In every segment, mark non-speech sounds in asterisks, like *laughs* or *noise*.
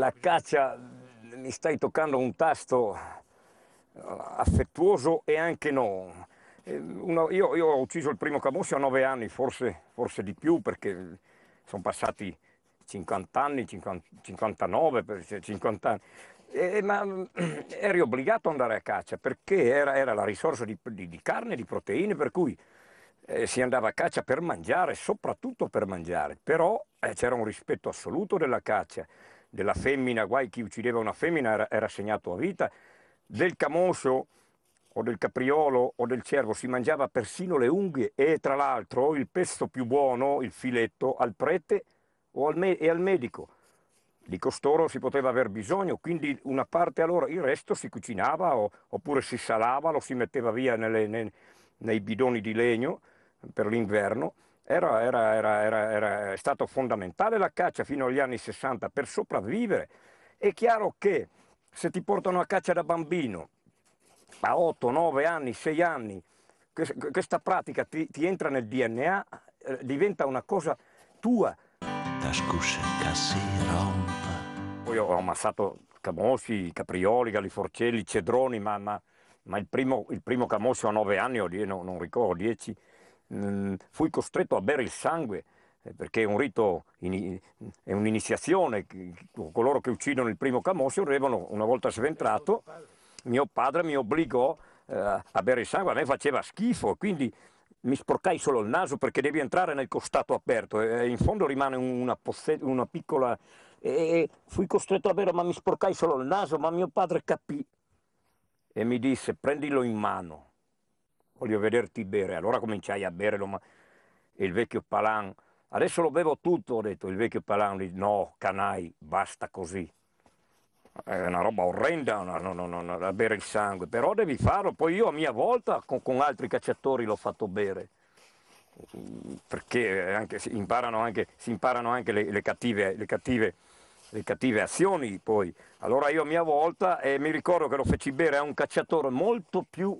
La caccia, mi stai toccando un tasto eh, affettuoso e anche no. Eh, Una, io, io, ho ucciso il primo Camoscio a nove anni, forse, forse di più, perché sono passati 50 anni, 50, 59, 50 anni. E, eh, ma eri obbligato ad andare a caccia perché era, era la risorsa di, di, di, carne, di proteine, per cui eh, si andava a caccia per mangiare, soprattutto per mangiare. Però eh, c'era un rispetto assoluto della caccia della femmina, guai chi uccideva una femmina era, era segnato a vita, del camoscio o del capriolo o del cervo si mangiava persino le unghie e tra l'altro il pesto più buono, il filetto, al prete al e al medico. Di costoro si poteva aver bisogno, quindi una parte a loro, il resto si cucinava o, oppure si salava, lo si metteva via nelle, nei, nei bidoni di legno per l'inverno era, era, era, era, è stato fondamentale la caccia fino agli anni 60 per sopravvivere. È chiaro che se ti portano a caccia da bambino, a 8, 9 anni, 6 anni, questa pratica ti, ti entra nel DNA, eh, diventa una cosa tua. Poi ho ammazzato Camossi, Caprioli, Galiforcelli, Cedroni, ma, ma, ma il, primo, il, primo, Camossi a 9 anni, o die, no, non ricordo, 10 fui costretto a bere il sangue eh, perché è un rito, è un'iniziazione, coloro che uccidono il primo Camoscio devono, una volta sventrato, mio padre mi obbligò eh, a bere il sangue, a me faceva schifo, quindi mi sporcai solo il naso perché devi entrare nel costato aperto eh, in fondo rimane una, una piccola... E fui costretto a bere ma mi sporcai solo il naso, ma mio padre capì e mi disse prendilo in mano voglio vederti bere. Allora cominciai a bere ma... il vecchio Palan. Adesso lo bevo tutto, ho detto il vecchio Palan. no, canai, basta così. È una roba orrenda no, no, no, da bere il sangue, però devi farlo. Poi io a mia volta con, con altri cacciatori l'ho fatto bere perché anche, si imparano anche, si imparano anche le, le, cattive, le, cattive, le, cattive, azioni poi. Allora io a mia volta eh, mi ricordo che lo feci bere a un cacciatore molto più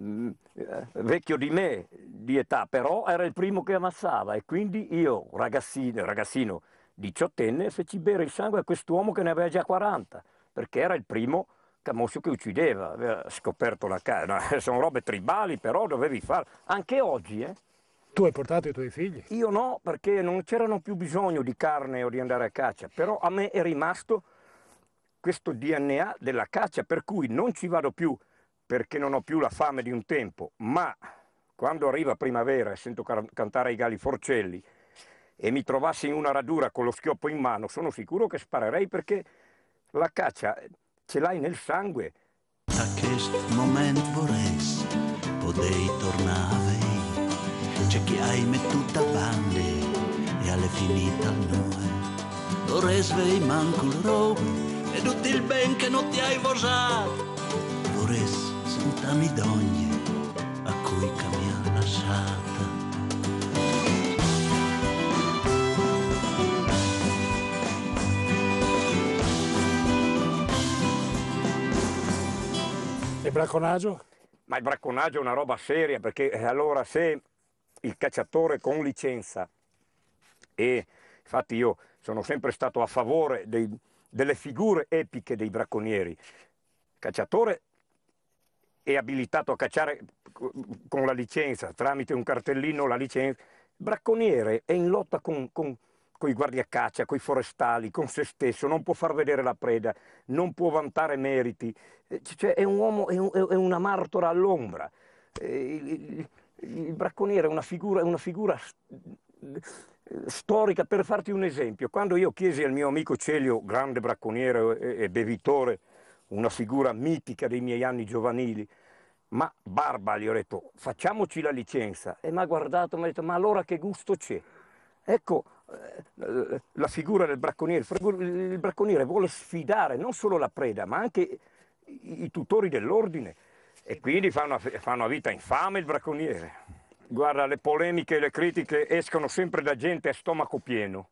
Mm, eh, vecchio di me di età, però era il primo che ammazzava e quindi io, ragazzino, ragazzino diciottenne, feci bere il sangue a quest'uomo che ne aveva già 40, perché era il primo Camoscio che uccideva, aveva scoperto la casa, *laughs* sono robe tribali però dovevi fare, anche oggi eh. Tu hai portato i tuoi figli? Io no, perché non c'erano più bisogno di carne o di andare a caccia, però a me è rimasto questo DNA della caccia, per cui non ci vado più perché non ho più la fame di un tempo, ma quando arriva primavera e sento cantare i gali forcelli e mi trovassi in una radura con lo schioppo in mano, sono sicuro che sparerei perché la caccia ce l'hai nel sangue. A questo momento vorrei podei tornare, c'è chi hai mettuta bande e alle finita noi. Vorrei svei manco il robe e tutto il ben che non ti hai vosato. Vorrei amidogne a cui cammin lasciata. E bracconaggio? Ma il bracconaggio è una roba seria perché eh, allora se il cacciatore con licenza e infatti io sono sempre stato a favore dei, delle figure epiche dei bracconieri, cacciatore è abilitato a cacciare con la licenza, tramite un cartellino la licenza. bracconiere è in lotta con, con, con i guardiacaccia, con i forestali, con se stesso, non può far vedere la preda, non può vantare meriti, eh, cioè, è un uomo, è, un, è una martora all'ombra. Eh, il, il, bracconiere è una figura, una figura eh, storica. Per farti un esempio, quando io chiesi al mio amico Celio, grande bracconiere e bevitore, una figura mitica dei miei anni giovanili, ma barba, gli ho detto, facciamoci la licenza. E mi ha guardato, mi ha detto, ma allora che gusto c'è? Ecco, eh, la figura del bracconiere, il bracconiere vuole sfidare non solo la preda, ma anche i, tutori dell'ordine e quindi fa una, fa una vita infame il bracconiere. Guarda, le polemiche e le critiche escono sempre da gente a stomaco pieno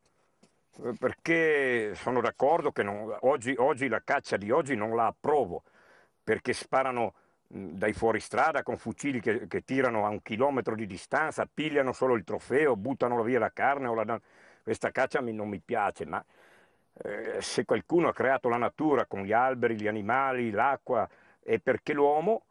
eh, perché sono d'accordo che non, oggi, oggi, la caccia di oggi non la approvo, perché sparano dai fuoristrada con fucili che, che, tirano a un chilometro di distanza, pigliano solo il trofeo, buttano via la carne. La... Questa caccia mi, non mi piace, ma eh, se qualcuno ha creato la natura con gli alberi, gli animali, l'acqua, è perché l'uomo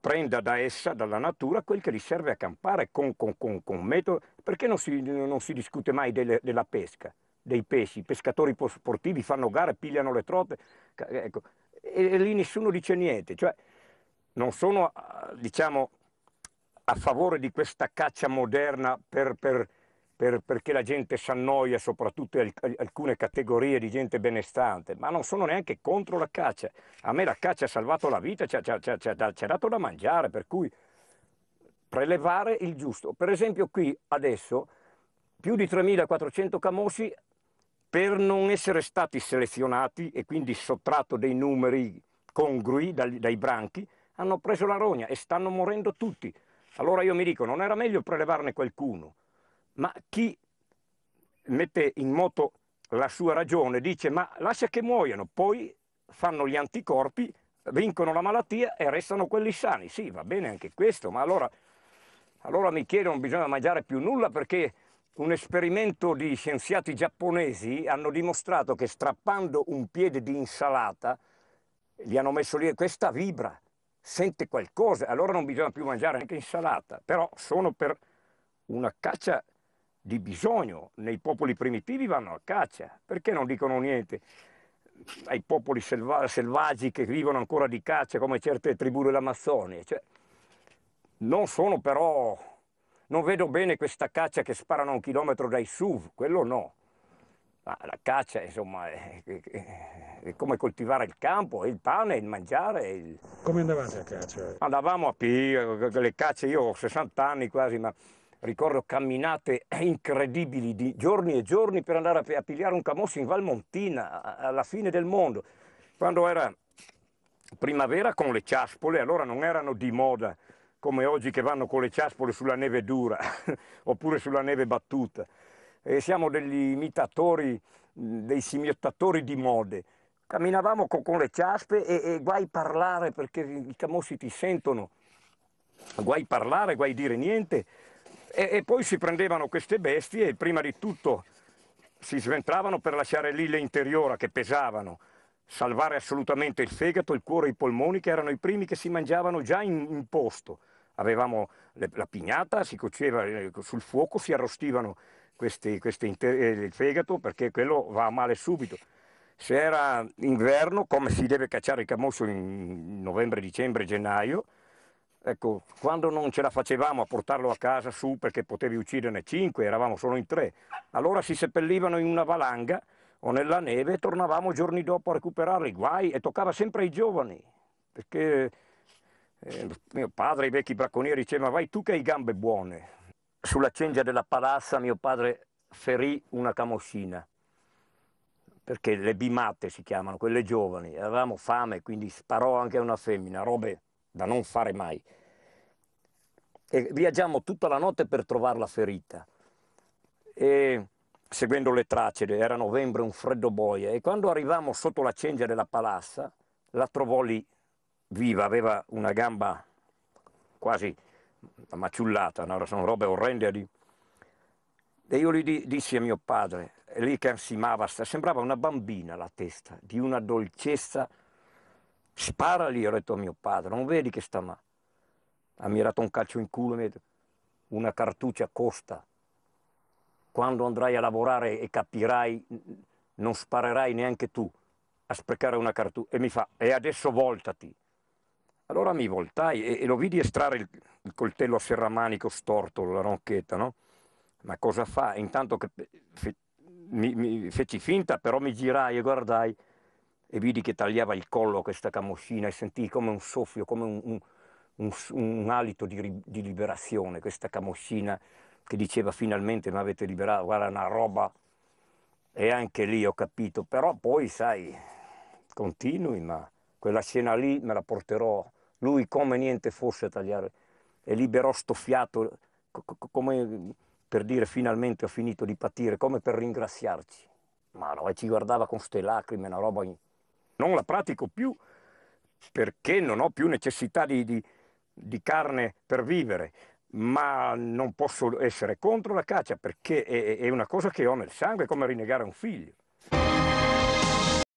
prenda da essa, dalla natura, quel che gli serve a campare con, con, con, con metodo. Perché non si, non si discute mai delle, della pesca, dei pesci? I pescatori sportivi fanno gare, pigliano le trote, ecco, e, e lì nessuno dice niente. Cioè, non sono ah, diciamo, a favore di questa caccia moderna per, per, per, perché la gente si annoia, soprattutto alcune categorie di gente benestante, ma non sono neanche contro la caccia. A me la caccia ha salvato la vita, ci ha, ci ha, ci ha, ci ha dato da mangiare, per cui prelevare il giusto. Per esempio qui adesso più di 3.400 camosci per non essere stati selezionati e quindi sottratto dei numeri congrui dai, dai branchi, hanno preso la rogna e stanno morendo tutti. Allora io mi dico, non era meglio prelevarne qualcuno, ma chi mette in moto la sua ragione dice ma lascia che muoiano, poi fanno gli anticorpi, vincono la malattia e restano quelli sani. Sì, va bene anche questo, ma allora, allora mi chiedo, non bisogna mangiare più nulla perché un esperimento di scienziati giapponesi hanno dimostrato che strappando un piede di insalata, gli hanno messo lì, e questa vibra, sente qualcosa, allora non bisogna più mangiare anche insalata, però sono per una caccia di bisogno, nei popoli primitivi vanno a caccia, perché non dicono niente ai popoli selva selvaggi che vivono ancora di caccia come certe tribù dell'Amazzonia? Cioè, non sono però, non vedo bene questa caccia che sparano a un chilometro dai SUV, quello no la caccia insomma è, come coltivare il campo, il pane, il mangiare. Il... Come andavate a caccia? Andavamo a Pio, le cacce, io ho 60 anni quasi, ma ricordo camminate incredibili di giorni e giorni per andare a, a pigliare un camosso in Valmontina, alla fine del mondo, quando era primavera con le ciaspole, allora non erano di moda come oggi che vanno con le ciaspole sulla neve dura *laughs* oppure sulla neve battuta e eh, siamo degli imitatori, mm, dei simiottatori di mode. Camminavamo con, con le ciaspe e, e guai parlare perché i camossi ti sentono, guai parlare, guai dire niente. E, e poi si prendevano queste bestie e prima di tutto si sventravano per lasciare lì le interiora che pesavano, salvare assolutamente il fegato, il cuore e i polmoni che erano i primi che si mangiavano già in, in posto. Avevamo le, la pignata, si coceva eh, sul fuoco, si arrostivano questi, questi inter- eh, il fegato perché quello va male subito. Se era inverno, come si deve cacciare il camoscio in novembre, dicembre, gennaio, ecco, quando non ce la facevamo a portarlo a casa su perché potevi ucciderne cinque, eravamo solo in tre, allora si seppellivano in una valanga o nella neve e tornavamo giorni dopo a recuperare i guai e toccava sempre ai giovani, perché eh, mio padre, i vecchi bracconieri, diceva vai tu che hai gambe buone, sulla cengia della palazza mio padre ferì una camoscina, perché le bimate si chiamano, quelle giovani, avevamo fame, quindi sparò anche a una femmina, robe da non fare mai. E viaggiamo tutta la notte per trovarla ferita. E seguendo le tracce, era novembre, un freddo boia, e quando arrivammo sotto la cengia della palazza, la trovò lì viva, aveva una gamba quasi una maciullata, no? sono robe orrende lì. E io gli dissi a mio padre, lì che ansimava, sembrava una bambina la testa, di una dolcezza. Spara lì, ho detto a mio padre, non vedi che sta ma. Ha mirato un calcio in culo, mi ha detto, una cartuccia costa. Quando andrai a lavorare e capirai, non sparerai neanche tu a sprecare una cartuccia. E mi fa, e adesso voltati. Allora mi voltai e, e lo vidi estrarre il, il, coltello a serramanico storto, la ronchetta, no? Ma cosa fa? Intanto che fe, mi, mi, feci finta, però mi girai e guardai e vidi che tagliava il collo a questa camoscina e sentii come un soffio, come un, un, un, un alito di, di, liberazione, questa camoscina che diceva finalmente mi avete liberato, guarda una roba. E anche lì ho capito, però poi sai, continui, ma quella scena lì me la porterò lui come niente fosse a tagliare e liberò stoffiato, come per dire finalmente ho finito di patire, come per ringraziarci. Ma no, e ci guardava con ste lacrime, una roba... In... Non la pratico più perché non ho più necessità di, di, di carne per vivere, ma non posso essere contro la caccia perché è, è una cosa che ho nel sangue, come rinnegare un figlio.